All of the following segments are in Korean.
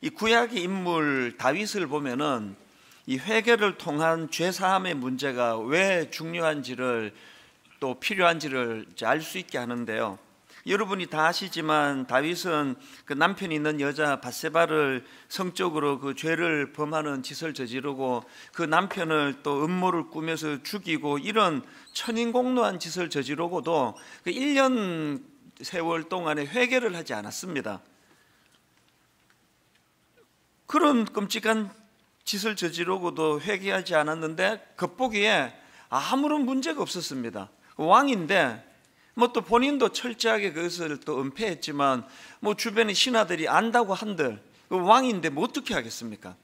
이 구약의 인물 다윗을 보면은 이 회개를 통한 죄 사함의 문제가 왜 중요한지를 또 필요한지를 알 수 있게 하는데요. 여러분이 다 아시지만 다윗은 그 남편이 있는 여자 바세바를 성적으로 그 죄를 범하는 짓을 저지르고 그 남편을 또 음모를 꾸며서 죽이고 이런 천인공노한 짓을 저지르고도 그 1년 세월 동안에 회개를 하지 않았습니다. 그런 끔찍한 짓을 저지르고도 회개하지 않았는데 겉보기에 아무런 문제가 없었습니다. 그 왕인데 뭐 또 본인도 철저하게 그것을 또 은폐했지만 뭐 주변의 신하들이 안다고 한들 그 왕인데 뭐 어떻게 하겠습니까?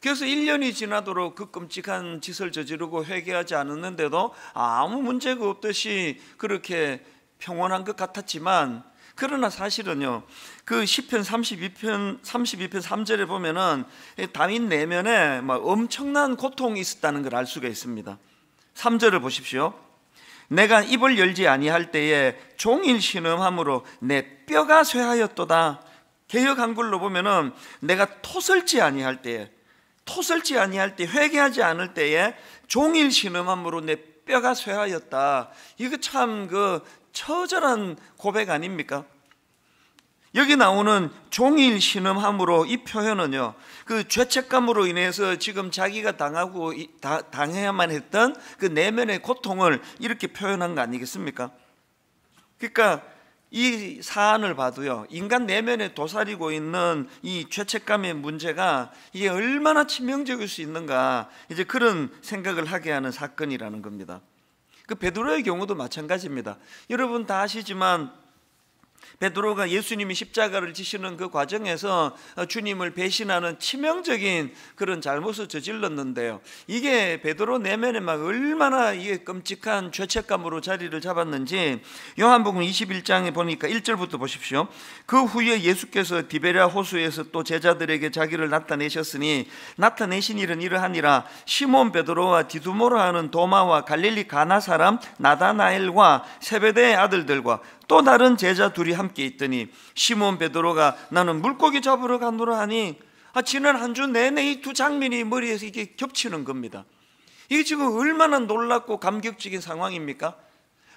그래서 1년이 지나도록 그 끔찍한 짓을 저지르고 회개하지 않았는데도 아무 문제가 없듯이 그렇게 평온한 것 같았지만 그러나 사실은요. 그 시편 32편 32편 3절에 보면은 다윗 내면에 막 뭐 엄청난 고통이 있었다는 걸 알 수가 있습니다. 3절을 보십시오. 내가 입을 열지 아니할 때에 종일 신음함으로 내 뼈가 쇠하였도다. 개혁 한글로 보면은 내가 토설지 아니할 때에 토설지 아니할 때 회개하지 않을 때에 종일 신음함으로 내 뼈가 쇠하였다. 이거 참그 처절한 고백 아닙니까? 여기 나오는 종일 신음함으로 이 표현은요, 그 죄책감으로 인해서 지금 자기가 당하고 다, 당해야만 했던 그 내면의 고통을 이렇게 표현한 거 아니겠습니까? 그러니까 이 사안을 봐도요, 인간 내면에 도사리고 있는 이 죄책감의 문제가 이게 얼마나 치명적일 수 있는가, 이제 그런 생각을 하게 하는 사건이라는 겁니다. 그 베드로의 경우도 마찬가지입니다. 여러분 다 아시지만 베드로가 예수님이 십자가를 지시는 그 과정에서 주님을 배신하는 치명적인 그런 잘못을 저질렀는데요. 이게 베드로 내면에 막 얼마나 이게 끔찍한 죄책감으로 자리를 잡았는지 요한복음 21장에 보니까 1절부터 보십시오. 그 후에 예수께서 디베랴 호수에서 또 제자들에게 자기를 나타내셨으니 나타내신 일은 이러하니라 시몬 베드로와 디두모라 하는 도마와 갈릴리 가나 사람 나다나엘과 세베대의 아들들과 또 다른 제자 둘이 함께 있더니 시몬 베드로가 나는 물고기 잡으러 가노라 하니 아, 지난 한 주 내내 이 두 장면이 머리에서 이게 겹치는 겁니다. 이게 지금 얼마나 놀랍고 감격적인 상황입니까?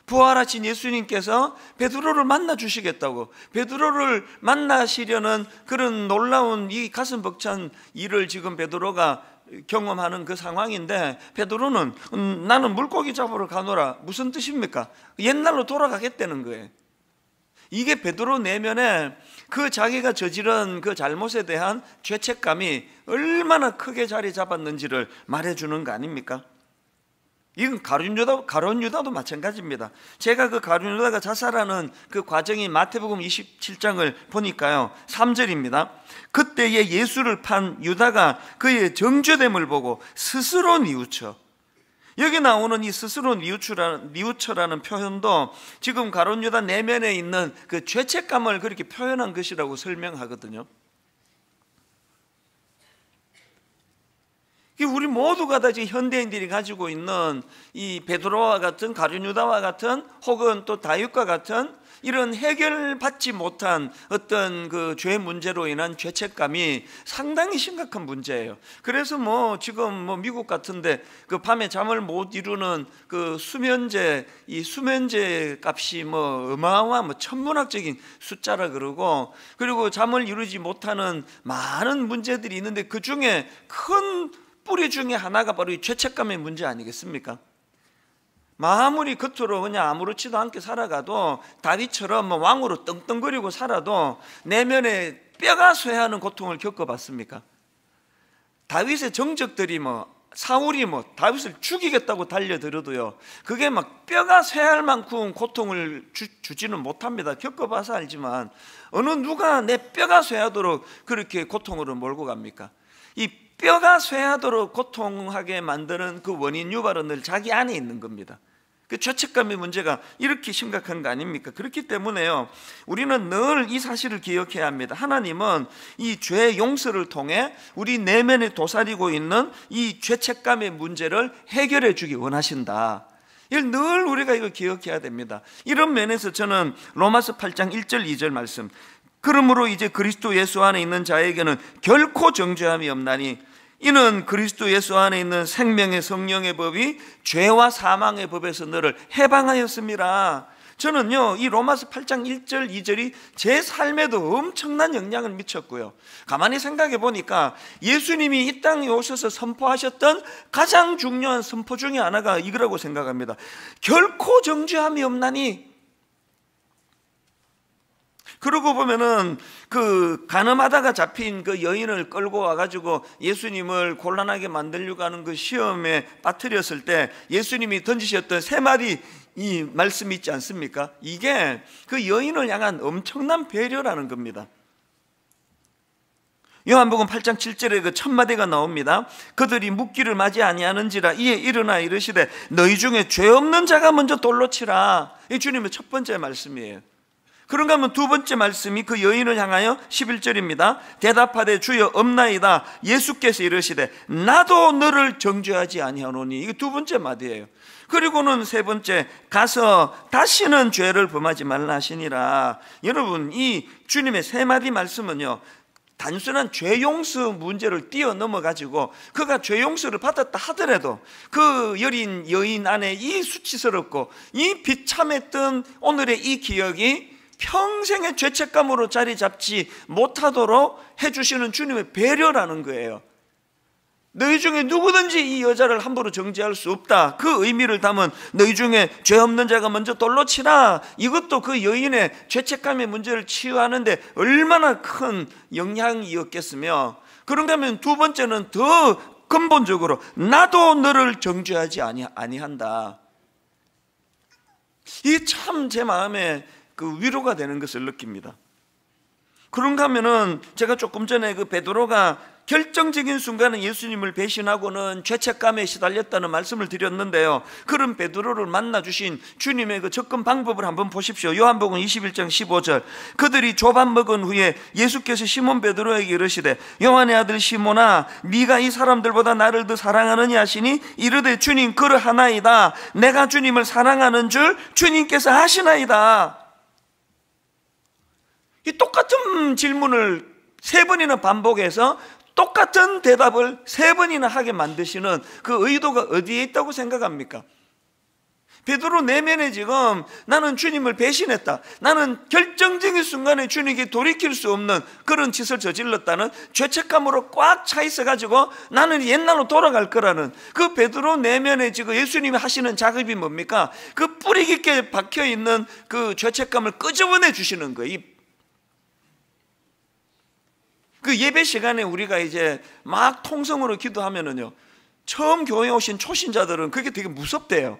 부활하신 예수님께서 베드로를 만나 주시겠다고 베드로를 만나시려는 그런 놀라운 이 가슴 벅찬 일을 지금 베드로가 경험하는 그 상황인데 베드로는 음, 나는 물고기 잡으러 가노라 무슨 뜻입니까? 옛날로 돌아가겠다는 거예요. 이게 베드로 내면에 그 자기가 저지른 그 잘못에 대한 죄책감이 얼마나 크게 자리 잡았는지를 말해주는 거 아닙니까? 이건 가룟유다, 가룟유다도 마찬가지입니다. 제가 그 가룟유다가 자살하는 그 과정이 마태복음 27장을 보니까요. 3절입니다. 그때 예수를 판 유다가 그의 정죄됨을 보고 스스로 뉘우쳐 여기 나오는 이 스스로 는미우처라는 표현도 지금 가론유다 내면에 있는 그 죄책감을 그렇게 표현한 것이라고 설명하거든요. 우리 모두가 다 지금 현대인들이 가지고 있는 이 베드로와 같은 가룟유다와 같은 혹은 또 다윗과 같은 이런 해결받지 못한 어떤 그 죄 문제로 인한 죄책감이 상당히 심각한 문제예요. 그래서 뭐 지금 뭐 미국 같은데 그 밤에 잠을 못 이루는 그 수면제 이 수면제 값이 뭐 어마어마 뭐 천문학적인 숫자라 그러고 그리고 잠을 이루지 못하는 많은 문제들이 있는데 그 중에 큰 뿌리 중에 하나가 바로 이 죄책감의 문제 아니겠습니까? 아무리 겉으로 그냥 아무렇지도 않게 살아가도 다윗처럼 뭐 왕으로 떵떵거리고 살아도 내면에 뼈가 쇠하는 고통을 겪어봤습니까? 다윗의 정적들이 뭐 사울이 뭐 다윗을 죽이겠다고 달려들어도요 그게 막 뼈가 쇠할 만큼 고통을 주, 주지는 못합니다 겪어봐서 알지만 어느 누가 내 뼈가 쇠하도록 그렇게 고통으로 몰고 갑니까? 이 뼈가 쇠하도록 고통하게 만드는 그 원인 유발은 늘 자기 안에 있는 겁니다. 그 죄책감의 문제가 이렇게 심각한 거 아닙니까? 그렇기 때문에요. 우리는 늘 이 사실을 기억해야 합니다. 하나님은 이 죄 용서를 통해 우리 내면에 도사리고 있는 이 죄책감의 문제를 해결해 주기 원하신다. 늘 우리가 이거 기억해야 됩니다. 이런 면에서 저는 로마서 8장 1절 2절 말씀 그러므로 이제 그리스도 예수 안에 있는 자에게는 결코 정죄함이 없나니 이는 그리스도 예수 안에 있는 생명의 성령의 법이 죄와 사망의 법에서 너를 해방하였습니다. 저는요, 이 로마서 8장 1절, 2절이 제 삶에도 엄청난 영향을 미쳤고요. 가만히 생각해 보니까 예수님이 이 땅에 오셔서 선포하셨던 가장 중요한 선포 중의 하나가 이거라고 생각합니다. 결코 정죄함이 없나니 그러고 보면은 그 가늠하다가 잡힌 그 여인을 끌고 와가지고 예수님을 곤란하게 만들려고 하는 그 시험에 빠뜨렸을 때 예수님이 던지셨던 세 마리 이 말씀이 있지 않습니까? 이게 그 여인을 향한 엄청난 배려라는 겁니다. 요한복음 8장 7절에 그 첫마디가 나옵니다. 그들이 묵기를 맞이 아니하는지라 이에 일어나 이르시되 너희 중에 죄 없는 자가 먼저 돌로 치라. 이 주님의 첫 번째 말씀이에요. 그런가 하면 두 번째 말씀이 그 여인을 향하여 11절입니다. 대답하되 주여 없나이다. 예수께서 이르시되 나도 너를 정죄하지 아니하노니. 이게 두 번째 말이에요. 그리고는 세 번째 가서 다시는 죄를 범하지 말라 하시니라. 여러분 이 주님의 세 마디 말씀은요. 단순한 죄 용서 문제를 뛰어넘어 가지고 그가 죄 용서를 받았다 하더라도 그 여린 여인 안에 이 수치스럽고 이 비참했던 오늘의 이 기억이 평생의 죄책감으로 자리 잡지 못하도록 해주시는 주님의 배려라는 거예요. 너희 중에 누구든지 이 여자를 함부로 정죄할 수 없다. 그 의미를 담은 너희 중에 죄 없는 자가 먼저 돌로 치라. 이것도 그 여인의 죄책감의 문제를 치유하는데 얼마나 큰 영향이었겠으며. 그런가면 두 번째는 더 근본적으로 나도 너를 정죄하지 아니한다. 이 참 제 마음에 그 위로가 되는 것을 느낍니다. 그런가 하면은 제가 조금 전에 그 베드로가 결정적인 순간에 예수님을 배신하고는 죄책감에 시달렸다는 말씀을 드렸는데요. 그런 베드로를 만나 주신 주님의 그 접근 방법을 한번 보십시오. 요한복음 21장 15절. 그들이 조밥 먹은 후에 예수께서 시몬 베드로에게 이르시되 요한의 아들 시몬아 네가 이 사람들보다 나를 더 사랑하느냐 하시니 이르되 주님 그러하나이다. 내가 주님을 사랑하는 줄 주님께서 하시나이다. 이 똑같은 질문을 세 번이나 반복해서 똑같은 대답을 세 번이나 하게 만드시는 그 의도가 어디에 있다고 생각합니까? 베드로 내면에 지금 나는 주님을 배신했다. 나는 결정적인 순간에 주님께 돌이킬 수 없는 그런 짓을 저질렀다는 죄책감으로 꽉 차 있어 가지고 나는 옛날로 돌아갈 거라는 그 베드로 내면에 지금 예수님이 하시는 작업이 뭡니까? 그 뿌리 깊게 박혀 있는 그 죄책감을 끄집어내 주시는 거예요. 그 예배 시간에 우리가 이제 막 통성으로 기도하면은요. 처음 교회 오신 초신자들은 그게 되게 무섭대요.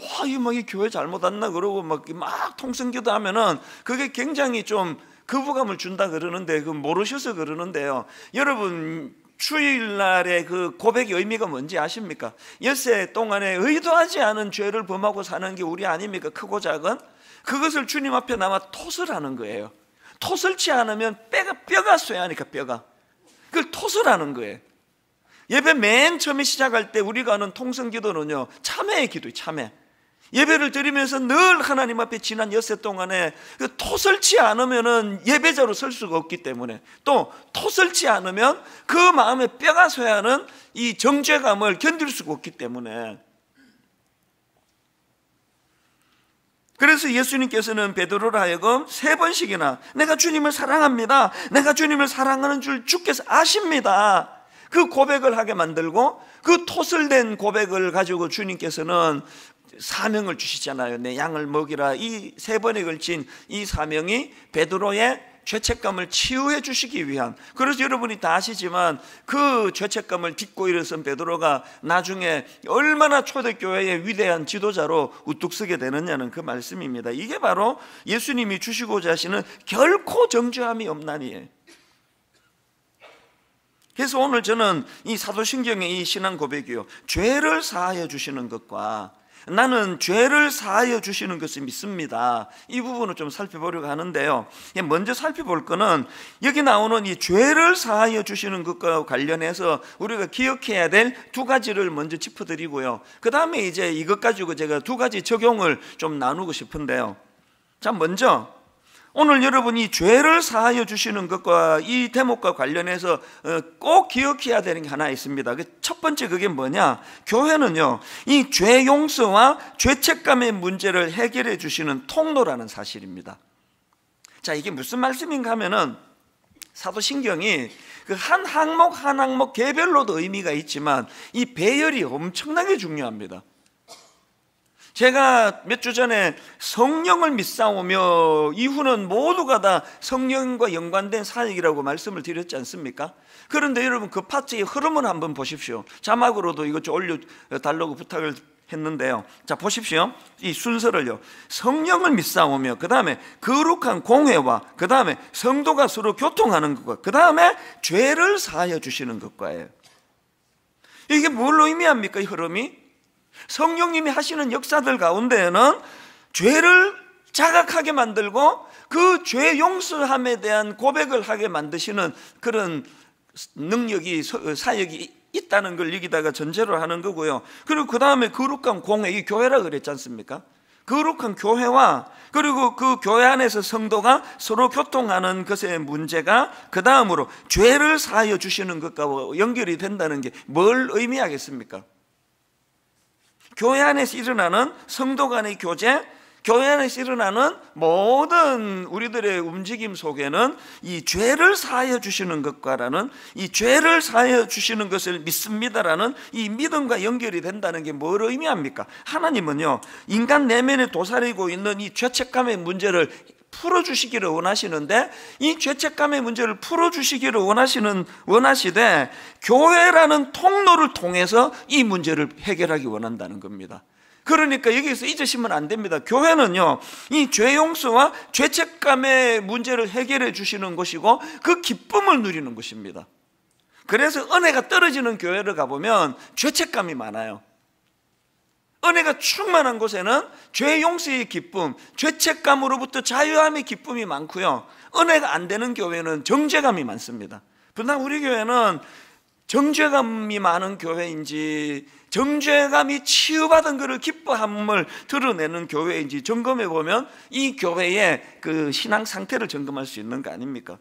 와, 이막 이 교회 잘못 왔나 그러고 막, 막 통성 기도하면은 그게 굉장히 좀 거부감을 준다 그러는데 그 모르셔서 그러는데요. 여러분 주일날의 그 고백의 의미가 뭔지 아십니까? 엿새 동안에 의도하지 않은 죄를 범하고 사는 게 우리 아닙니까? 크고 작은 그것을 주님 앞에 남아 토설하는 거예요. 토설치 않으면 뼈가, 뼈가 쇠하니까 그러니까 뼈가. 그걸 토설하는 거예요. 예배 맨 처음에 시작할 때 우리가 하는 통성 기도는요, 참회의 기도예요, 참회. 예배를 드리면서 늘 하나님 앞에 지난 엿새 동안에 토설치 그 않으면은 예배자로 설 수가 없기 때문에 또 토설치 않으면 그 마음에 뼈가 쇠하는 이 정죄감을 견딜 수가 없기 때문에 그래서 예수님께서는 베드로를 하여금 세 번씩이나 내가 주님을 사랑합니다. 내가 주님을 사랑하는 줄 주께서 아십니다. 그 고백을 하게 만들고 그 토설된 고백을 가지고 주님께서는 사명을 주시잖아요. 내 양을 먹이라 이 세 번에 걸친 이 사명이 베드로의 죄책감을 치유해 주시기 위한 그래서 여러분이 다 아시지만 그 죄책감을 딛고 일어선 베드로가 나중에 얼마나 초대교회의 위대한 지도자로 우뚝 서게 되느냐는 그 말씀입니다. 이게 바로 예수님이 주시고자 하시는 결코 정죄함이 없나니에 그래서 오늘 저는 이 사도신경의 이 신앙 고백이요. 죄를 사하여 주시는 것과 나는 죄를 사하여 주시는 것을 믿습니다. 이 부분을 좀 살펴보려고 하는데요. 먼저 살펴볼 것은 여기 나오는 이 죄를 사하여 주시는 것과 관련해서 우리가 기억해야 될 두 가지를 먼저 짚어드리고요. 그 다음에 이제 이것 가지고 제가 두 가지 적용을 좀 나누고 싶은데요. 자, 먼저 오늘 여러분이 죄를 사하여 주시는 것과 이 대목과 관련해서 어, 꼭 기억해야 되는 게 하나 있습니다. 그 첫 번째 그게 뭐냐? 교회는요, 이 죄 용서와 죄책감의 문제를 해결해 주시는 통로라는 사실입니다. 자, 이게 무슨 말씀인가 하면은 사도신경이 그 한 항목 한 항목 개별로도 의미가 있지만 이 배열이 엄청나게 중요합니다. 제가 몇 주 전에 성령을 믿사오며 이후는 모두가 다 성령과 연관된 사역이라고 말씀을 드렸지 않습니까? 그런데 여러분 그 파트의 흐름을 한번 보십시오. 자막으로도 이것 좀 올려달라고 부탁을 했는데요. 자 보십시오. 이 순서를요. 성령을 믿사오며 그 다음에 거룩한 공회와 그 다음에 성도가 서로 교통하는 것과 그 다음에 죄를 사여 주시는 것과예요. 이게 뭘로 의미합니까? 이 흐름이? 성령님이 하시는 역사들 가운데에는 죄를 자각하게 만들고 그 죄 용서함에 대한 고백을 하게 만드시는 그런 능력이 사역이 있다는 걸 여기다가 전제로 하는 거고요. 그리고 그 다음에 거룩한 공회, 이 교회라 그랬지 않습니까? 거룩한 교회와 그리고 그 교회 안에서 성도가 서로 교통하는 것의 문제가 그 다음으로 죄를 사여 주시는 것과 연결이 된다는 게 뭘 의미하겠습니까? 교회 안에서 일어나는 성도 간의 교제, 교회 안에서 일어나는 모든 우리들의 움직임 속에는 이 죄를 사하여 주시는 것과라는 이 죄를 사하여 주시는 것을 믿습니다라는 이 믿음과 연결이 된다는 게 뭘 의미합니까? 하나님은요 인간 내면에 도사리고 있는 이 죄책감의 문제를 풀어주시기를 원하시는데 이 죄책감의 문제를 풀어주시기를 원하시는 원하시되 교회라는 통로를 통해서 이 문제를 해결하기 원한다는 겁니다. 그러니까 여기서 잊으시면 안 됩니다. 교회는요, 이 죄용서와 죄책감의 문제를 해결해 주시는 것이고 그 기쁨을 누리는 것입니다. 그래서 은혜가 떨어지는 교회를 가보면 죄책감이 많아요. 은혜가 충만한 곳에는 죄 용서의 기쁨, 죄책감으로부터 자유함의 기쁨이 많고요. 은혜가 안 되는 교회는 정죄감이 많습니다. 그러나 우리 교회는 정죄감이 많은 교회인지 정죄감이 치유받은 것을 기뻐함을 드러내는 교회인지 점검해 보면 이 교회의 그 신앙 상태를 점검할 수 있는 거 아닙니까?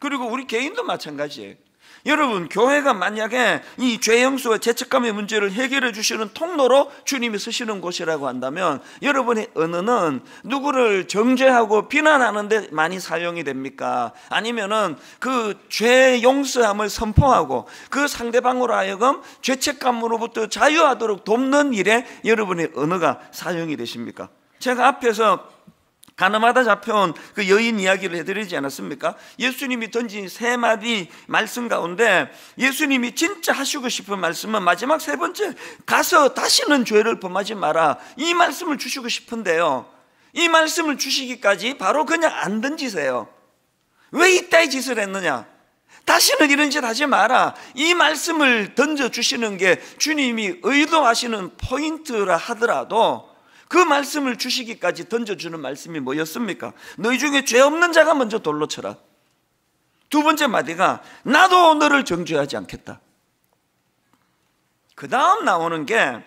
그리고 우리 개인도 마찬가지예요. 여러분 교회가 만약에 이 죄형수와 죄책감의 문제를 해결해 주시는 통로로 주님이 쓰시는 곳이라고 한다면 여러분의 언어는 누구를 정죄하고 비난하는 데 많이 사용이 됩니까? 아니면은 그 죄 용서함을 선포하고 그 상대방으로 하여금 죄책감으로부터 자유하도록 돕는 일에 여러분의 언어가 사용이 되십니까? 제가 앞에서 가늠하다 잡혀온 그 여인 이야기를 해드리지 않았습니까? 예수님이 던진 세 마디 말씀 가운데 예수님이 진짜 하시고 싶은 말씀은 마지막 세 번째 가서 다시는 죄를 범하지 마라 이 말씀을 주시고 싶은데요. 이 말씀을 주시기까지 바로 그냥 안 던지세요. 왜 이따위 짓을 했느냐? 다시는 이런 짓 하지 마라. 이 말씀을 던져주시는 게 주님이 의도하시는 포인트라 하더라도 그 말씀을 주시기까지 던져주는 말씀이 뭐였습니까? 너희 중에 죄 없는 자가 먼저 돌로 쳐라. 두 번째 마디가 나도 너를 정죄하지 않겠다. 그 다음 나오는 게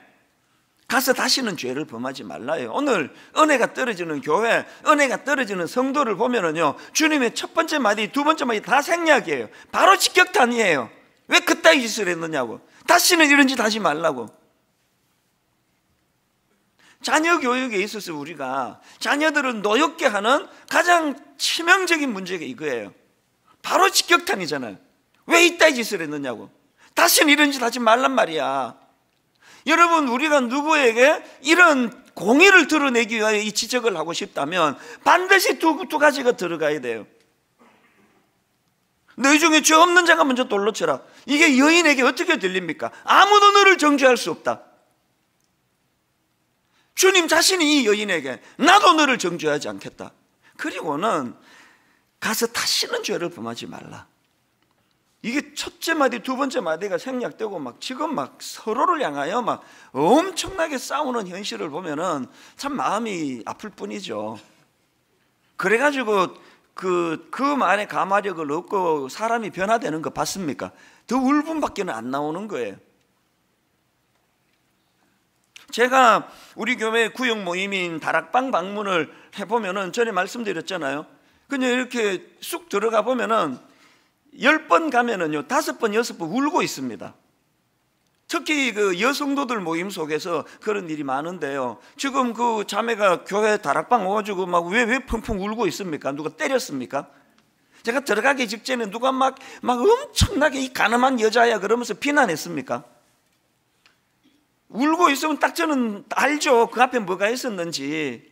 가서 다시는 죄를 범하지 말라요. 오늘 은혜가 떨어지는 교회, 은혜가 떨어지는 성도를 보면은요, 주님의 첫 번째 마디, 두 번째 마디 다 생략이에요. 바로 직격탄이에요. 왜 그따위 짓을 했느냐고. 다시는 이런 짓 하지 말라고. 자녀 교육에 있어서 우리가 자녀들을 노엽게 하는 가장 치명적인 문제가 이거예요. 바로 직격탄이잖아요. 왜 이따위 짓을 했느냐고. 다시는 이런 짓 하지 말란 말이야. 여러분, 우리가 누구에게 이런 공의를 드러내기 위해이 지적을 하고 싶다면 반드시 두, 두 가지가 들어가야 돼요. 너희 중에 죄 없는 자가 먼저 돌로 쳐라. 이게 여인에게 어떻게 들립니까? 아무도 너를 정죄할 수 없다. 주님 자신이 이 여인에게 나도 너를 정죄하지 않겠다. 그리고는 가서 다시는 죄를 범하지 말라. 이게 첫째 마디, 두 번째 마디가 생략되고 막 지금 막 서로를 향하여 막 엄청나게 싸우는 현실을 보면은 참 마음이 아플 뿐이죠. 그래가지고 그, 그 말에 감화력을 얻고 사람이 변화되는 거 봤습니까? 더 울분밖에 안 나오는 거예요. 제가 우리 교회 구역 모임인 다락방 방문을 해보면은 전에 말씀드렸잖아요. 그냥 이렇게 쑥 들어가 보면은 열 번 가면은요, 다섯 번, 여섯 번 울고 있습니다. 특히 그 여성도들 모임 속에서 그런 일이 많은데요. 지금 그 자매가 교회 다락방 와가지고 막 왜, 왜 펑펑 울고 있습니까? 누가 때렸습니까? 제가 들어가기 직전에 누가 막, 막 엄청나게 이 가늠한 여자야 그러면서 비난했습니까? 울고 있으면 딱 저는 알죠. 그 앞에 뭐가 있었는지.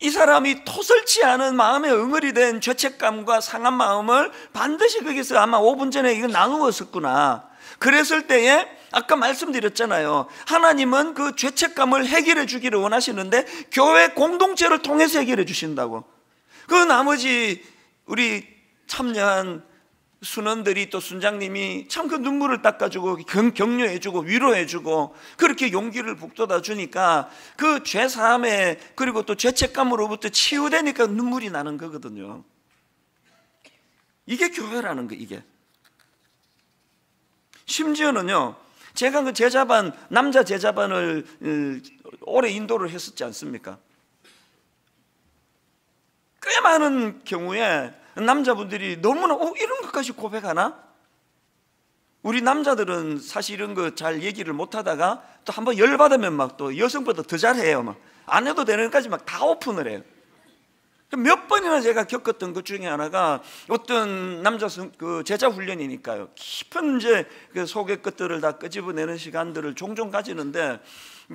이 사람이 토설치 않은 마음에 응어리 된 죄책감과 상한 마음을 반드시 거기서 아마 5분 전에 이거 나누었었구나. 그랬을 때에 아까 말씀드렸잖아요. 하나님은 그 죄책감을 해결해 주기를 원하시는데 교회 공동체를 통해서 해결해 주신다고. 그 나머지 우리 참여한 순원들이 또 순장님이 참 그 눈물을 닦아주고 격려해주고 위로해주고 그렇게 용기를 북돋아 주니까 그 죄사함에 그리고 또 죄책감으로부터 치유되니까 눈물이 나는 거거든요. 이게 교회라는 거 이게. 심지어는요. 제가 그 제자반 남자 제자반을 어, 오래 인도를 했었지 않습니까? 꽤 많은 경우에 남자분들이 너무나 어 이런 것까지 고백하나? 우리 남자들은 사실 이런 거 잘 얘기를 못 하다가 또 한번 열 받으면 막 또 여성보다 더 잘해요. 막 안 해도 되는 것까지 막 다 오픈을 해요. 몇 번이나 제가 겪었던 것 중에 하나가 어떤 남자 그 제자 훈련이니까요. 깊은 이제 그 속의 것들을 다 끄집어내는 시간들을 종종 가지는데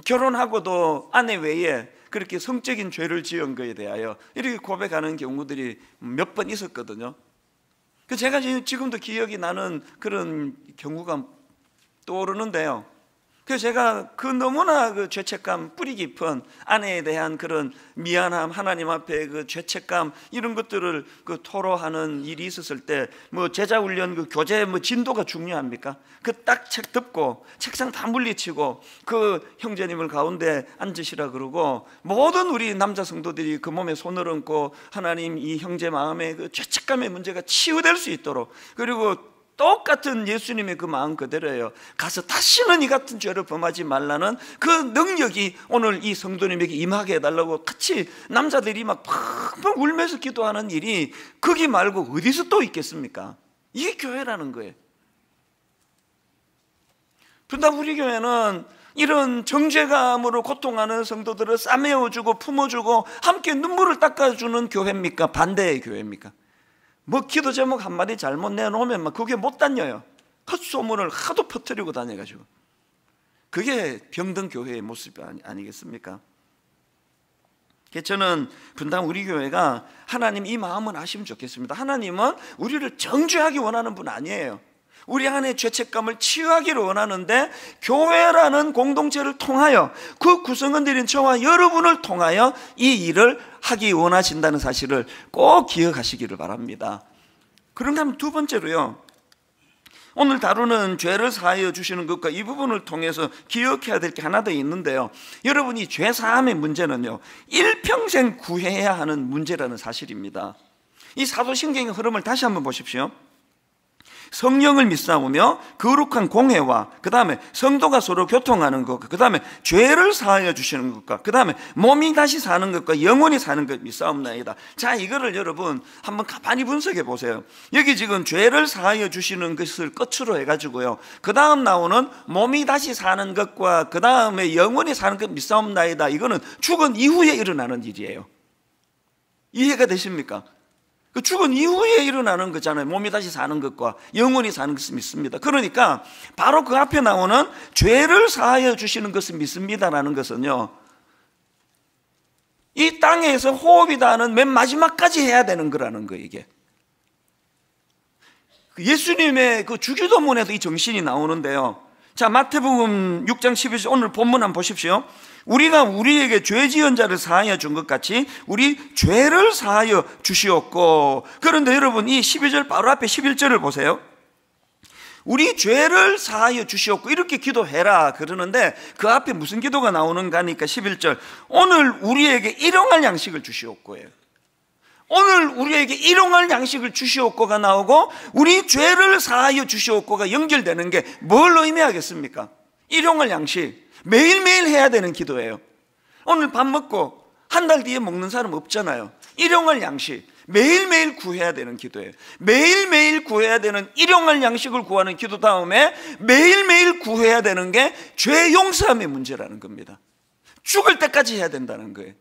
결혼하고도 아내 외에 그렇게 성적인 죄를 지은 것에 대하여 이렇게 고백하는 경우들이 몇 번 있었거든요. 그 제가 지금도 기억이 나는 그런 경우가 떠오르는데요. 그래서 제가 그 너무나 그 죄책감 뿌리 깊은 아내에 대한 그런 미안함 하나님 앞에 그 죄책감 이런 것들을 그 토로하는 일이 있었을 때 뭐 제자 훈련 그 교재 뭐 진도가 중요합니까? 그 딱 책 덮고 책상 다 물리치고 그 형제님을 가운데 앉으시라 그러고 모든 우리 남자 성도들이 그 몸에 손을 얹고 하나님 이 형제 마음에 그 죄책감의 문제가 치유될 수 있도록 그리고 똑같은 예수님의 그 마음 그대로예요. 가서 다시는 이 같은 죄를 범하지 말라는 그 능력이 오늘 이 성도님에게 임하게 해달라고 같이 남자들이 막 펑펑 울면서 기도하는 일이 거기 말고 어디서 또 있겠습니까? 이게 교회라는 거예요. 그러다 우리 교회는 이런 정죄감으로 고통하는 성도들을 싸매어주고 품어주고 함께 눈물을 닦아주는 교회입니까? 반대의 교회입니까? 뭐 기도 제목 한마디 잘못 내놓으면 막 그게 못 다녀요. 헛소문을 그 하도 퍼뜨리고 다녀가지고. 그게 병든 교회의 모습이 아니, 겠습니까 저는 분당 우리 교회가 하나님 이 마음은 아시면 좋겠습니다. 하나님은 우리를 정죄하기 원하는 분 아니에요. 우리 안에 죄책감을 치유하기를 원하는데 교회라는 공동체를 통하여 그 구성원들인 저와 여러분을 통하여 이 일을 하기 원하신다는 사실을 꼭 기억하시기를 바랍니다. 그런가 하면 두 번째로요. 오늘 다루는 죄를 사하여 주시는 것과 이 부분을 통해서 기억해야 될 게 하나 더 있는데요. 여러분이 죄 사함의 문제는요. 일평생 구해야 하는 문제라는 사실입니다. 이 사도신경의 흐름을 다시 한번 보십시오. 성령을 믿사오며 거룩한 공회와 그 다음에 성도가 서로 교통하는 것과 그 다음에 죄를 사하여 주시는 것과 그 다음에 몸이 다시 사는 것과 영혼이 사는 것 믿사옵나이다 자 이거를 여러분 한번 가만히 분석해 보세요 여기 지금 죄를 사하여 주시는 것을 끝으로 해가지고요 그 다음 나오는 몸이 다시 사는 것과 그 다음에 영혼이 사는 것 믿사옵나이다 이거는 죽은 이후에 일어나는 일이에요 이해가 되십니까? 그 죽은 이후에 일어나는 거잖아요. 몸이 다시 사는 것과 영원히 사는 것을 믿습니다. 그러니까 바로 그 앞에 나오는 죄를 사하여 주시는 것을 믿습니다라는 것은요. 이 땅에서 호흡이다는 맨 마지막까지 해야 되는 거라는 거예요 이게. 그 예수님의 그 주기도문에도 이 정신이 나오는데요. 자, 마태복음 6장 12절 오늘 본문 한번 보십시오. 우리가 우리에게 죄 지은 자를 사하여 준 것 같이 우리 죄를 사하여 주시옵고 그런데 여러분 이 12절 바로 앞에 11절을 보세요. 우리 죄를 사하여 주시옵고 이렇게 기도해라 그러는데 그 앞에 무슨 기도가 나오는가 하니까 11절 오늘 우리에게 일용할 양식을 주시옵고예요 오늘 우리에게 일용할 양식을 주시옵고가 나오고 우리 죄를 사하여 주시옵고가 연결되는 게 뭘 의미하겠습니까? 일용할 양식 매일매일 해야 되는 기도예요. 오늘 밥 먹고 한 달 뒤에 먹는 사람 없잖아요. 일용할 양식. 매일매일 구해야 되는 기도예요. 매일매일 구해야 되는 일용할 양식을 구하는 기도 다음에 매일매일 구해야 되는 게 죄 용서함의 문제라는 겁니다. 죽을 때까지 해야 된다는 거예요.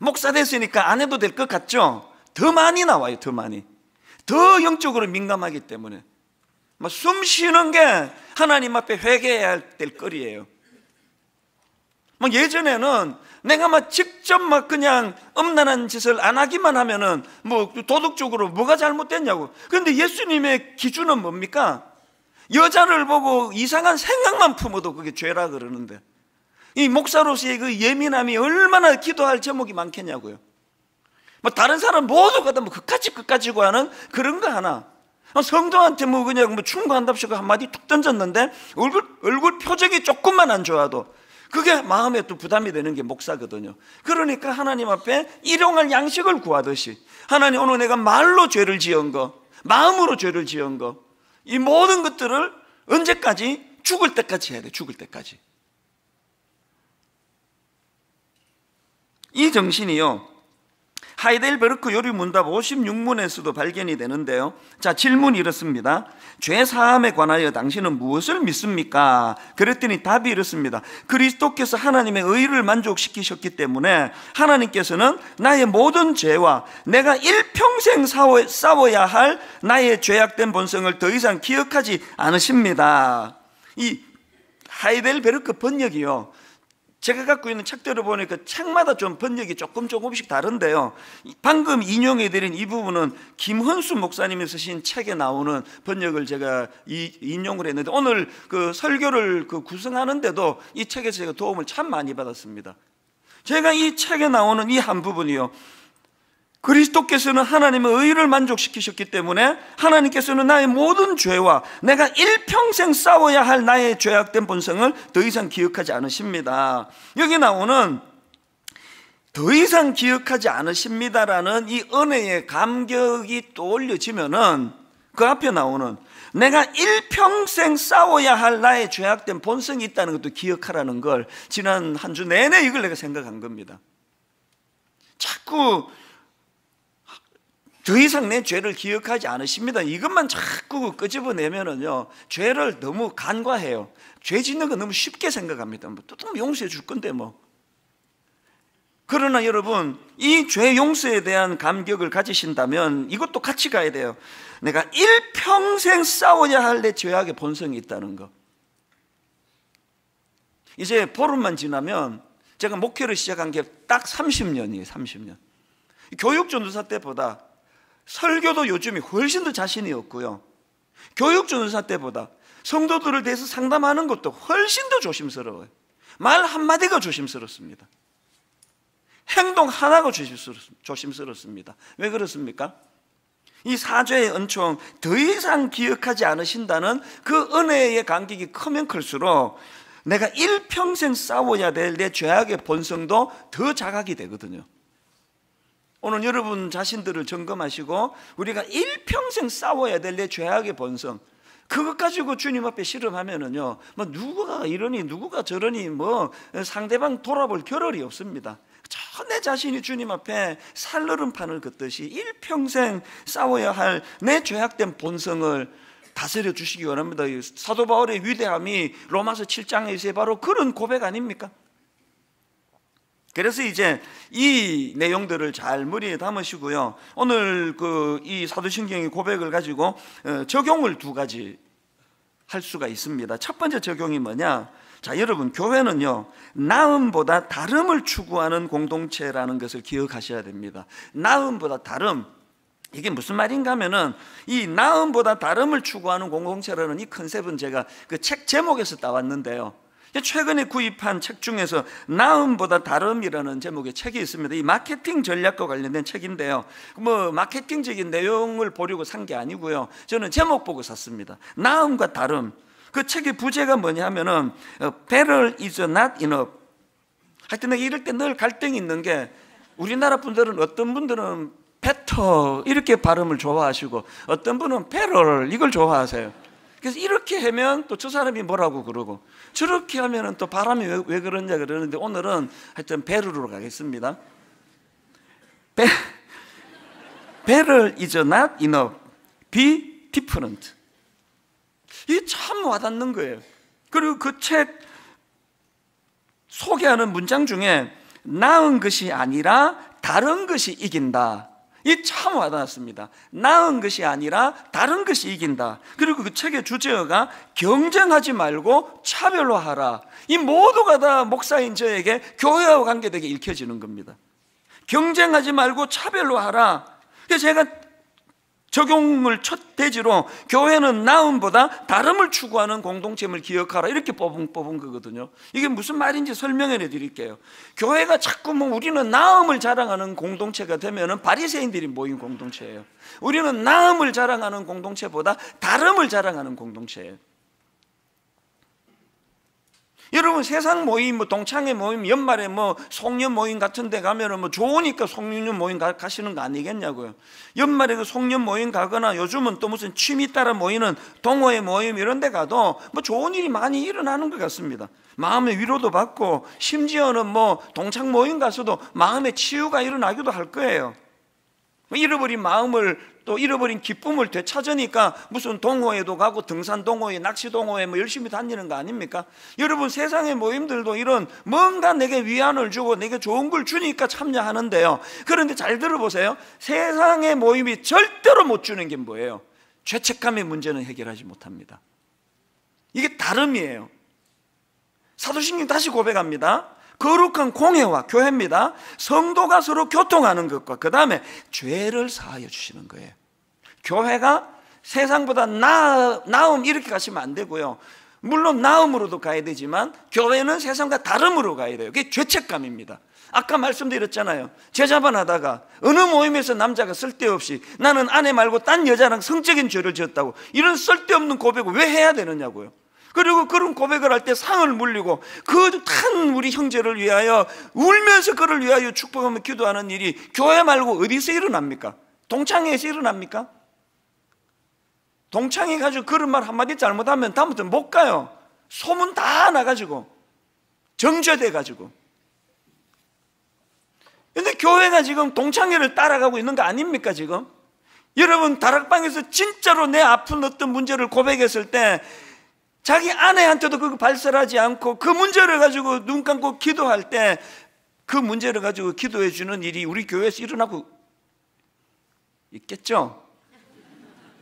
목사 됐으니까 안 해도 될 것 같죠? 더 많이 나와요, 더 많이. 더 영적으로 민감하기 때문에. 막숨 뭐 쉬는 게 하나님 앞에 회개해야 될 거리예요. 막 뭐 예전에는 내가 막 직접 막 그냥 음란한 짓을 안 하기만 하면은 뭐 도덕적으로 뭐가 잘못됐냐고. 그런데 예수님의 기준은 뭡니까? 여자를 보고 이상한 생각만 품어도 그게 죄라 그러는데 이 목사로서의 그 예민함이 얼마나 기도할 제목이 많겠냐고요. 뭐 다른 사람 모두가 다뭐 그까지 끝까지구 하는 그런 거 하나. 뭐 성도한테 뭐 그냥 뭐 충고한답시고 한마디 툭 던졌는데 얼굴 얼굴 표정이 조금만 안 좋아도 그게 마음에 또 부담이 되는 게 목사거든요. 그러니까 하나님 앞에 일용할 양식을 구하듯이 하나님 오늘 내가 말로 죄를 지은 거, 마음으로 죄를 지은 거, 이 모든 것들을 언제까지 죽을 때까지 해야 돼. 죽을 때까지. 이 정신이요. 하이델베르크 요리 문답 56문에서도 발견이 되는데요. 자, 질문이 이렇습니다. 죄 사함에 관하여 당신은 무엇을 믿습니까? 그랬더니 답이 이렇습니다. 그리스도께서 하나님의 의를 만족시키셨기 때문에 하나님께서는 나의 모든 죄와 내가 일평생 싸워야 할 나의 죄악된 본성을 더 이상 기억하지 않으십니다. 이 하이델베르크 번역이요. 제가 갖고 있는 책들을 보니까 그 책마다 좀 번역이 조금 조금씩 다른데요. 방금 인용해드린 이 부분은 김헌수 목사님이 쓰신 책에 나오는 번역을 제가 이, 인용을 했는데 오늘 그 설교를 그 구성하는데도 이 책에서 제가 도움을 참 많이 받았습니다. 제가 이 책에 나오는 이 한 부분이요. 그리스도께서는 하나님의 의를 만족시키셨기 때문에 하나님께서는 나의 모든 죄와 내가 일평생 싸워야 할 나의 죄악된 본성을 더 이상 기억하지 않으십니다. 여기 나오는 더 이상 기억하지 않으십니다라는 이 은혜의 감격이 떠올려지면은 그 앞에 나오는 내가 일평생 싸워야 할 나의 죄악된 본성이 있다는 것도 기억하라는 걸 지난 한 주 내내 이걸 내가 생각한 겁니다. 자꾸 더 이상 내 죄를 기억하지 않으십니다. 이것만 자꾸 끄집어내면은요, 죄를 너무 간과해요. 죄 짓는 거 너무 쉽게 생각합니다. 뭐, 또 용서해 줄 건데 뭐. 그러나 여러분, 이 죄 용서에 대한 감격을 가지신다면 이것도 같이 가야 돼요. 내가 일평생 싸워야 할 내 죄악의 본성이 있다는 거. 이제 보름만 지나면 제가 목회를 시작한 게 딱 30년이에요, 30년. 교육 전도사 때보다 설교도 요즘에 훨씬 더 자신이 없고요. 교육 전사 때보다 성도들을 대해서 상담하는 것도 훨씬 더 조심스러워요. 말 한마디가 조심스럽습니다. 행동 하나가 조심스럽습니다. 왜 그렇습니까? 이 사죄의 은총 더 이상 기억하지 않으신다는 그 은혜의 간격이 크면 클수록 내가 일평생 싸워야 될 내 죄악의 본성도 더 자각이 되거든요. 오늘 여러분 자신들을 점검하시고 우리가 일평생 싸워야 될 내 죄악의 본성 그것 가지고 주님 앞에 실험하면은요, 뭐 누구가 이러니 누구가 저러니 뭐 상대방 돌아볼 겨를이 없습니다. 전내 자신이 주님 앞에 살얼음판을 긋듯이 일평생 싸워야 할 내 죄악된 본성을 다스려 주시기 원합니다. 사도 바울의 위대함이 로마서 7장에서 바로 그런 고백 아닙니까? 그래서 이제 이 내용들을 잘 머리에 담으시고요. 오늘 그 이 사도신경의 고백을 가지고 어, 적용을 두 가지 할 수가 있습니다. 첫 번째 적용이 뭐냐? 자, 여러분, 교회는요, 나음보다 다름을 추구하는 공동체라는 것을 기억하셔야 됩니다. 나음보다 다름. 이게 무슨 말인가 하면은 이 나음보다 다름을 추구하는 공동체라는 이 컨셉은 제가 그 책 제목에서 따왔는데요. 최근에 구입한 책 중에서 나음보다 다름이라는 제목의 책이 있습니다. 이 마케팅 전략과 관련된 책인데요. 뭐 마케팅적인 내용을 보려고 산 게 아니고요. 저는 제목 보고 샀습니다. 나음과 다름. 그 책의 부제가 뭐냐면은 배럴 어, is not enough. 하여튼 내가 이럴 때 늘 갈등이 있는 게 우리나라 분들은 어떤 분들은 배터 이렇게 발음을 좋아하시고 어떤 분은 배럴 이걸 좋아하세요. 그래서 이렇게 하면 또 저 사람이 뭐라고 그러고 저렇게 하면또 바람이 왜, 왜 그러냐 그러는데 오늘은 하여튼 베르로 가겠습니다. 베, 배를 is not enough. Be different. 이게 참 와닿는 거예요. 그리고 그 책 소개하는 문장 중에 나은 것이 아니라 다른 것이 이긴다. 이참 와닿았습니다. 나은 것이 아니라 다른 것이 이긴다. 그리고 그 책의 주제어가 경쟁하지 말고 차별로 하라. 이 모두가 다 목사인 저에게 교회와 관계되게 읽혀지는 겁니다. 경쟁하지 말고 차별로 하라. 그래서 제가 적용을 첫 대지로 교회는 나음보다 다름을 추구하는 공동체임을 기억하라 이렇게 뽑은, 뽑은 거거든요 이게 무슨 말인지 설명해 드릴게요 교회가 자꾸 뭐 우리는 나음을 자랑하는 공동체가 되면 은 바리새인들이 모인 공동체예요 우리는 나음을 자랑하는 공동체보다 다름을 자랑하는 공동체예요 여러분 세상 모임, 뭐 동창회 모임, 연말에 뭐 송년 모임 같은 데 가면은 뭐 좋으니까 송년 모임 가, 가시는 거 아니겠냐고요. 연말에 그 송년 모임 가거나 요즘은 또 무슨 취미 따라 모이는 동호회 모임 이런 데 가도 뭐 좋은 일이 많이 일어나는 것 같습니다. 마음의 위로도 받고 심지어는 뭐 동창 모임 가서도 마음의 치유가 일어나기도 할 거예요. 뭐 잃어버린 마음을 또 잃어버린 기쁨을 되찾으니까 무슨 동호회도 가고 등산 동호회, 낚시 동호회 뭐 열심히 다니는 거 아닙니까? 여러분 세상의 모임들도 이런 뭔가 내게 위안을 주고 내게 좋은 걸 주니까 참여하는데요. 그런데 잘 들어보세요. 세상의 모임이 절대로 못 주는 게 뭐예요? 죄책감의 문제는 해결하지 못합니다. 이게 다름이에요. 사도신경 다시 고백합니다. 거룩한 공회와 교회입니다. 성도가 서로 교통하는 것과 그 다음에 죄를 사하여 주시는 거예요. 교회가 세상보다 나, 나음 이렇게 가시면 안 되고요. 물론 나음으로도 가야 되지만 교회는 세상과 다름으로 가야 돼요. 그게 죄책감입니다. 아까 말씀드렸잖아요. 제자반 하다가 어느 모임에서 남자가 쓸데없이 나는 아내 말고 딴 여자랑 성적인 죄를 지었다고 이런 쓸데없는 고백을 왜 해야 되느냐고요. 그리고 그런 고백을 할 때 상을 물리고 그 탄 우리 형제를 위하여 울면서 그를 위하여 축복하며 기도하는 일이 교회 말고 어디서 일어납니까? 동창회에서 일어납니까? 동창회 가지고 그런 말 한마디 잘못하면 다음부터 못 가요. 소문 다 나가지고 정죄돼 가지고. 근데 교회가 지금 동창회를 따라가고 있는 거 아닙니까 지금? 여러분 다락방에서 진짜로 내 아픈 어떤 문제를 고백했을 때 자기 아내한테도 그거 발설하지 않고 그 문제를 가지고 눈 감고 기도할 때 그 문제를 가지고 기도해 주는 일이 우리 교회에서 일어나고 있겠죠?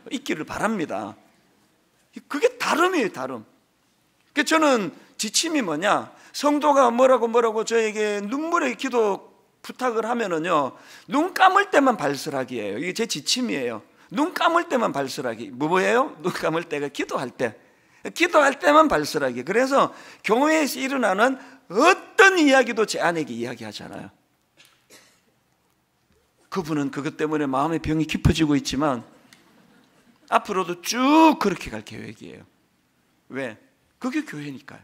있기를 바랍니다. 그게 다름이에요, 다름. 그러니까 저는 지침이 뭐냐? 성도가 뭐라고 뭐라고 저에게 눈물의 기도 부탁을 하면은요, 눈 감을 때만 발설하기예요. 이게 제 지침이에요. 눈 감을 때만 발설하기. 뭐 뭐예요? 눈 감을 때가 기도할 때. 기도할 때만 발설하기. 그래서 교회에서 일어나는 어떤 이야기도 제 아내에게 이야기하잖아요 그분은 그것 때문에 마음의 병이 깊어지고 있지만 앞으로도 쭉 그렇게 갈 계획이에요. 왜? 그게 교회니까요.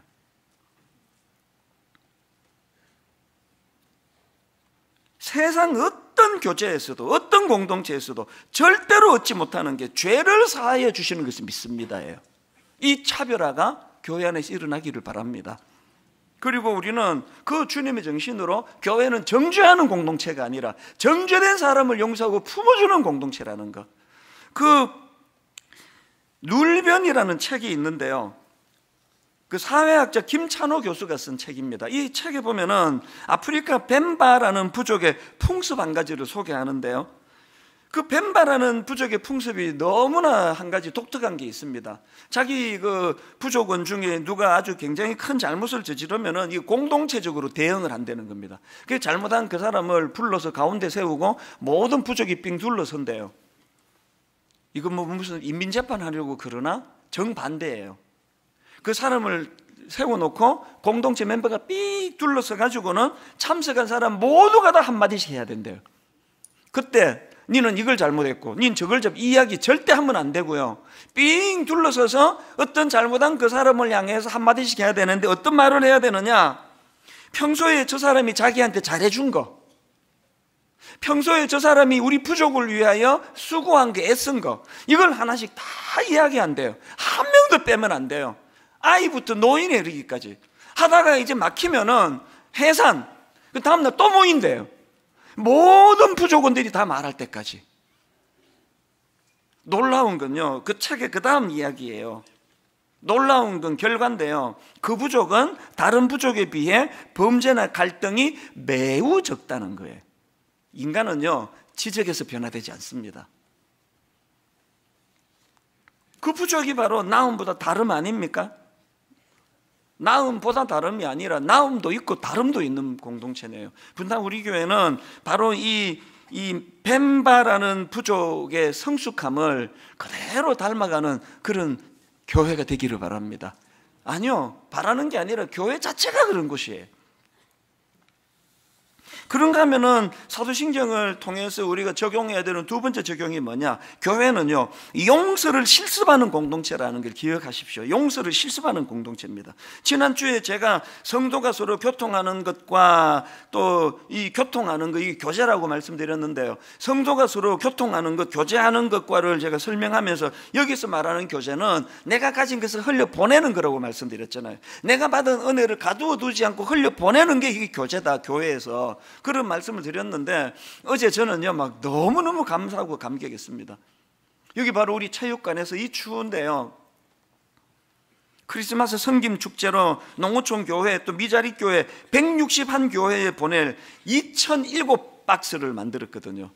세상 어떤 교제에서도 어떤 공동체에서도 절대로 얻지 못하는 게 죄를 사하여 주시는 것을 믿습니다 이 차별화가 교회 안에서 일어나기를 바랍니다. 그리고 우리는 그 주님의 정신으로 교회는 정죄하는 공동체가 아니라 정죄된 사람을 용서하고 품어주는 공동체라는 것. 그 룰변이라는 책이 있는데요. 그 사회학자 김찬호 교수가 쓴 책입니다. 이 책에 보면은 아프리카 벤바라는 부족의 풍습 한 가지를 소개하는데요. 그뱀바라는 부족의 풍습이 너무나 한 가지 독특한 게 있습니다. 자기 그 부족원 중에 누가 아주 굉장히 큰 잘못을 저지르면은 이 공동체적으로 대응을 한다는 겁니다. 그 잘못한 그 사람을 불러서 가운데 세우고 모든 부족이 빙 둘러선대요. 이건 뭐 무슨 인민재판 하려고 그러나 정반대예요. 그 사람을 세워놓고 공동체 멤버가 삑 둘러서 가지고는 참석한 사람 모두가 다 한마디씩 해야 된대요. 그때 니는 이걸 잘못했고, 니는 저걸 잘 이야기 절대 하면 안 되고요. 삥 둘러서서 어떤 잘못한 그 사람을 향해서 한마디씩 해야 되는데 어떤 말을 해야 되느냐? 평소에 저 사람이 자기한테 잘해준 거. 평소에 저 사람이 우리 부족을 위하여 수고한 게 애쓴 거. 이걸 하나씩 다 이야기한대요. 한 명도 빼면 안 돼요. 아이부터 노인에 이르기까지. 하다가 이제 막히면은 해산. 그 다음날 또 모인대요. 모든 부족원들이 다 말할 때까지. 놀라운 건요, 그 책의 그 다음 이야기예요. 놀라운 건 결과인데요. 그 부족은 다른 부족에 비해 범죄나 갈등이 매우 적다는 거예요. 인간은요, 지적에서 변화되지 않습니다. 그 부족이 바로 나음보다 다름 아닙니까? 나음보다 다름이 아니라 나음도 있고 다름도 있는 공동체네요. 분당 우리 교회는 바로 이, 이 뱀바라는 부족의 성숙함을 그대로 닮아가는 그런 교회가 되기를 바랍니다. 아니요, 바라는 게 아니라 교회 자체가 그런 곳이에요. 그런가 하면은 사도신경을 통해서 우리가 적용해야 되는 두 번째 적용이 뭐냐? 교회는요, 용서를 실습하는 공동체라는 걸 기억하십시오. 용서를 실습하는 공동체입니다. 지난주에 제가 성도가 서로 교통하는 것과 또 이 교통하는 것, 이 교제라고 말씀드렸는데요. 성도가 서로 교통하는 것, 교제하는 것과를 제가 설명하면서 여기서 말하는 교제는 내가 가진 것을 흘려보내는 거라고 말씀드렸잖아요. 내가 받은 은혜를 가두어 두지 않고 흘려보내는 게 이게 교제다, 교회에서. 그런 말씀을 드렸는데 어제 저는요 막 너무너무 감사하고 감격했습니다. 여기 바로 우리 체육관에서 이 추운데요. 크리스마스 섬김 축제로 농어촌 교회 또 미자리 교회 161 교회에 보낼 2007 박스를 만들었거든요.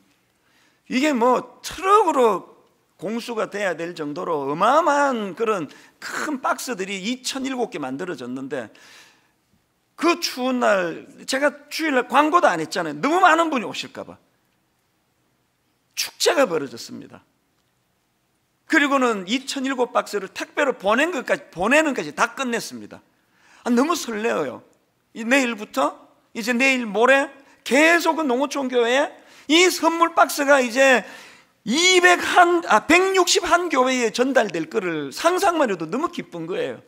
이게 뭐 트럭으로 공수가 돼야 될 정도로 어마어마한 그런 큰 박스들이 2007개 만들어졌는데 그 추운 날 제가 주일날 광고도 안 했잖아요. 너무 많은 분이 오실까 봐. 축제가 벌어졌습니다. 그리고는 2007 박스를 택배로 보낸 것까지 보내는 것까지 다 끝냈습니다. 아, 너무 설레어요. 내일부터 이제 내일 모레 계속은 농어촌 교회에 이 선물 박스가 이제 2 0 0아161 교회에 전달될 거를 상상만 해도 너무 기쁜 거예요.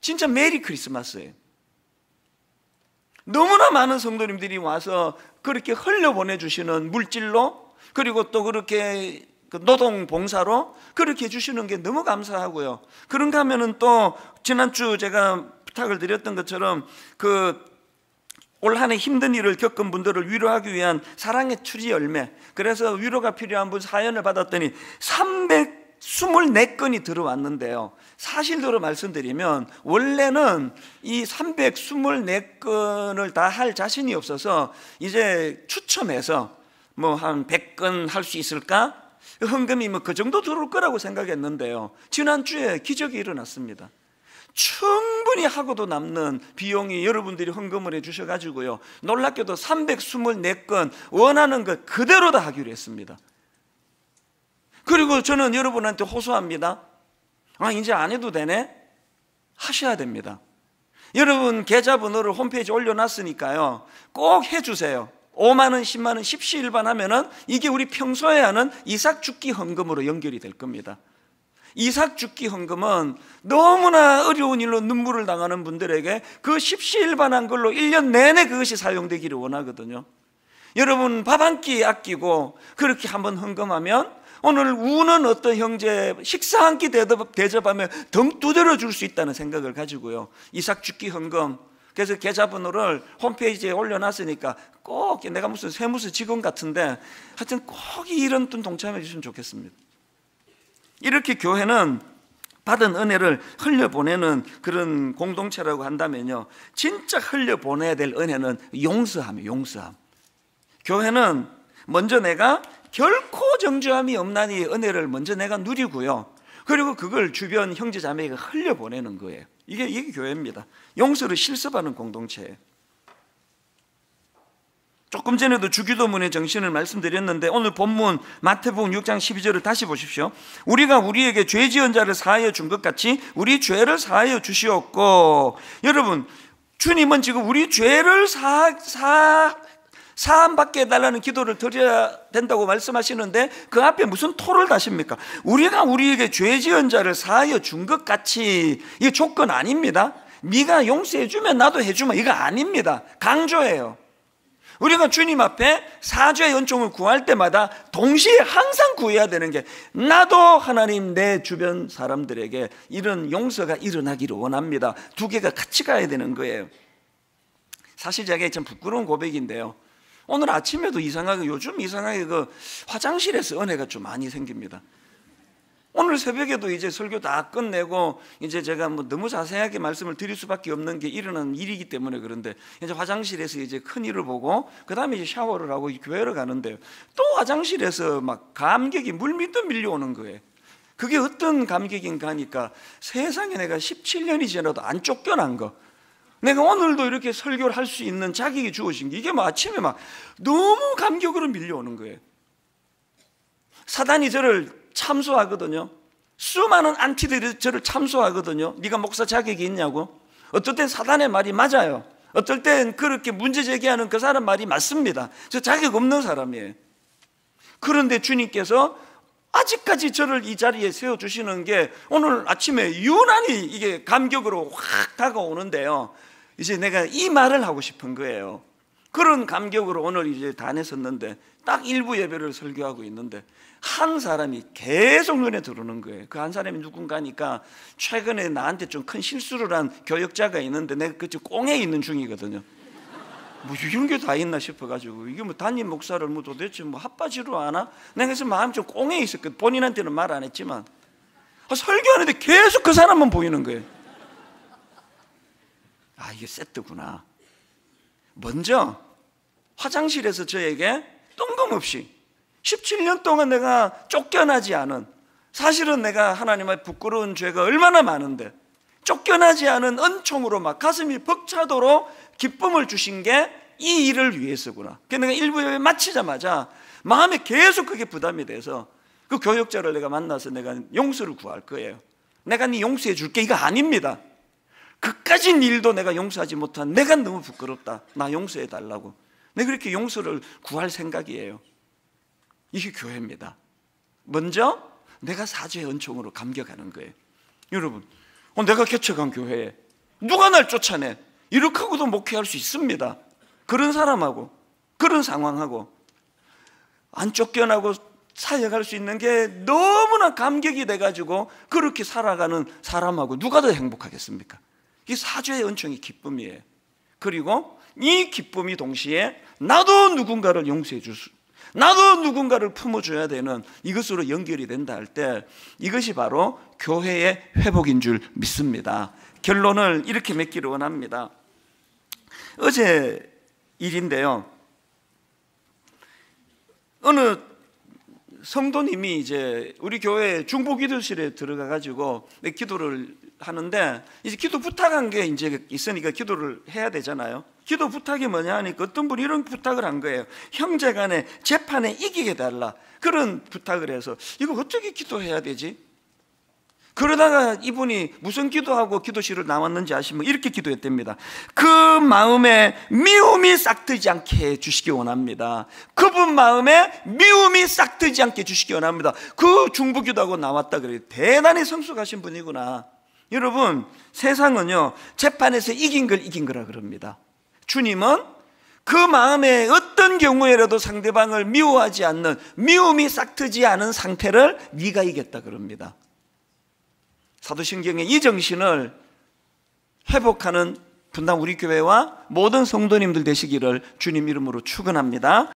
진짜 메리 크리스마스예요. 너무나 많은 성도님들이 와서 그렇게 흘려보내 주시는 물질로 그리고 또 그렇게 그 노동 봉사로 그렇게 해주시는 게 너무 감사하고요. 그런가 하면은 또 지난주 제가 부탁을 드렸던 것처럼 그올 한해 힘든 일을 겪은 분들을 위로하기 위한 사랑의 추리 열매. 그래서 위로가 필요한 분 사연을 받았더니 24건이 들어왔는데요. 사실대로 말씀드리면 원래는 이 324건을 다 할 자신이 없어서 이제 추첨해서 뭐 한 100건 할 수 있을까? 헌금이 뭐 그 정도 들어올 거라고 생각했는데요. 지난주에 기적이 일어났습니다. 충분히 하고도 남는 비용이 여러분들이 헌금을 해 주셔가지고요. 놀랍게도 324건 원하는 것 그대로 다 하기로 했습니다. 그리고 저는 여러분한테 호소합니다. 아, 이제 안 해도 되네? 하셔야 됩니다. 여러분 계좌 번호를 홈페이지 에 올려놨으니까요. 꼭 해주세요. 5만원, 10만원, 1 0시일반 하면은 이게 우리 평소에 하는 이삭죽기 헌금으로 연결이 될 겁니다. 이삭죽기 헌금은 너무나 어려운 일로 눈물을 당하는 분들에게 그 십시일반한 걸로 1년 내내 그것이 사용되기를 원하거든요. 여러분 밥 한 끼 아끼고 그렇게 한번 헌금하면 오늘 우는 어떤 형제 식사 한 끼 대접하며 등 두드려 줄 수 있다는 생각을 가지고요. 이삭 죽기 헌금. 그래서 계좌번호를 홈페이지에 올려놨으니까 꼭 내가 무슨 세무서 직원 같은데 하여튼 꼭 이런 돈 동참해 주시면 좋겠습니다. 이렇게 교회는 받은 은혜를 흘려보내는 그런 공동체라고 한다면요. 진짜 흘려보내야 될 은혜는 용서함이에요, 용서함. 교회는 먼저 내가 결코 정죄함이 없나니 은혜를 먼저 내가 누리고요. 그리고 그걸 주변 형제 자매에게 흘려보내는 거예요. 이게 이게 교회입니다. 용서를 실습하는 공동체예요. 조금 전에도 주기도문의 정신을 말씀드렸는데 오늘 본문 마태복음 6장 12절을 다시 보십시오. 우리가 우리에게 죄 지은 자를 사하여 준 것 같이 우리 죄를 사하여 주시었고 여러분 주님은 지금 우리 죄를 사, 사 사함받게 해달라는 기도를 드려야 된다고 말씀하시는데 그 앞에 무슨 토를 다십니까? 우리가 우리에게 죄 지은 자를 사하여 준 것 같이 이 조건 아닙니다. 네가 용서해 주면 나도 해주면 이거 아닙니다. 강조해요. 우리가 주님 앞에 사죄 연종을 구할 때마다 동시에 항상 구해야 되는 게 나도 하나님 내 주변 사람들에게 이런 용서가 일어나기를 원합니다. 두 개가 같이 가야 되는 거예요. 사실 제게 참 부끄러운 고백인데요. 오늘 아침에도 이상하게 요즘 이상하게 그 화장실에서 은혜가 좀 많이 생깁니다. 오늘 새벽에도 이제 설교 다 끝내고 이제 제가 뭐 너무 자세하게 말씀을 드릴 수밖에 없는 게 일어난 일이기 때문에 그런데 이제 화장실에서 이제 큰 일을 보고 그다음에 이제 샤워를 하고 교회를 가는데 또 화장실에서 막 감격이 물밀듯 밀려오는 거예요. 그게 어떤 감격인가 하니까 세상에 내가 17년이 지나도 안 쫓겨난 거. 내가 오늘도 이렇게 설교를 할 수 있는 자격이 주어진 게 이게 뭐 아침에 막 너무 감격으로 밀려오는 거예요. 사단이 저를 참소하거든요. 수많은 안티들이 저를 참소하거든요. 네가 목사 자격이 있냐고. 어떨 땐 사단의 말이 맞아요. 어떨 땐 그렇게 문제 제기하는 그 사람 말이 맞습니다. 저 자격 없는 사람이에요. 그런데 주님께서 아직까지 저를 이 자리에 세워주시는 게 오늘 아침에 유난히 이게 감격으로 확 다가오는데요. 이제 내가 이 말을 하고 싶은 거예요. 그런 감격으로 오늘 이제 단에 섰는데 딱 일부 예배를 설교하고 있는데 한 사람이 계속 눈에 들어오는 거예요. 그 한 사람이 누군가니까 최근에 나한테 좀 큰 실수를 한 교역자가 있는데 내가 그쯤 꽁에 있는 중이거든요. 뭐 이런 게다 있나 싶어가지고 이게 뭐 담임 목사를 뭐 도대체 뭐 핫바지로 하나? 내가 그래서 마음 좀 꽁에 있었거든. 본인한테는 말 안 했지만 아, 설교하는데 계속 그 사람만 보이는 거예요. 아, 이게 세트구나. 먼저 화장실에서 저에게 뜬금없이 17년 동안 내가 쫓겨나지 않은 사실은 내가 하나님의 부끄러운 죄가 얼마나 많은데 쫓겨나지 않은 은총으로 막 가슴이 벅차도록 기쁨을 주신 게 이 일을 위해서구나. 내가 일부 예 마치자마자 마음에 계속 그게 부담이 돼서 그 교역자를 내가 만나서 내가 용서를 구할 거예요. 내가 네 용서해 줄게 이거 아닙니다. 그까지 일도 내가 용서하지 못한 내가 너무 부끄럽다. 나 용서해 달라고. 내가 그렇게 용서를 구할 생각이에요. 이게 교회입니다. 먼저 내가 사죄의 은총으로 감격하는 거예요. 여러분, 어, 내가 개척한 교회에 누가 날 쫓아내? 이렇게 하고도 목회할 수 있습니다. 그런 사람하고 그런 상황하고 안 쫓겨나고 사역할 수 있는 게 너무나 감격이 돼가지고 그렇게 살아가는 사람하고 누가 더 행복하겠습니까? 이 사죄의 은총이 기쁨이에요. 그리고 이 기쁨이 동시에 나도 누군가를 용서해 줄 수, 나도 누군가를 품어줘야 되는 이것으로 연결이 된다 할 때 이것이 바로 교회의 회복인 줄 믿습니다. 결론을 이렇게 맺기를 원합니다. 어제 일인데요. 어느 성도님이 이제 우리 교회 중보 기도실에 들어가 가지고 기도를 하는데 이제 기도 부탁한 게 이제 있으니까 기도를 해야 되잖아요. 기도 부탁이 뭐냐 하니까 어떤 분이 이런 부탁을 한 거예요. 형제 간에 재판에 이기게 달라. 그런 부탁을 해서 이거 어떻게 기도해야 되지? 그러다가 이분이 무슨 기도하고 기도실을 나왔는지 아시면 이렇게 기도했답니다. 그 마음에 미움이 싹트지 않게 주시기 원합니다. 그분 마음에 미움이 싹트지 않게 주시기 원합니다. 그 중부기도하고 나왔다 그래. 대단히 성숙하신 분이구나. 여러분, 세상은요, 재판에서 이긴 걸 이긴 거라 그럽니다. 주님은 그 마음에 어떤 경우에라도 상대방을 미워하지 않는, 미움이 싹트지 않은 상태를 네가 이겼다 그럽니다. 사도신경의 이 정신을 회복하는 분당 우리 교회와 모든 성도님들 되시기를 주님 이름으로 축원합니다.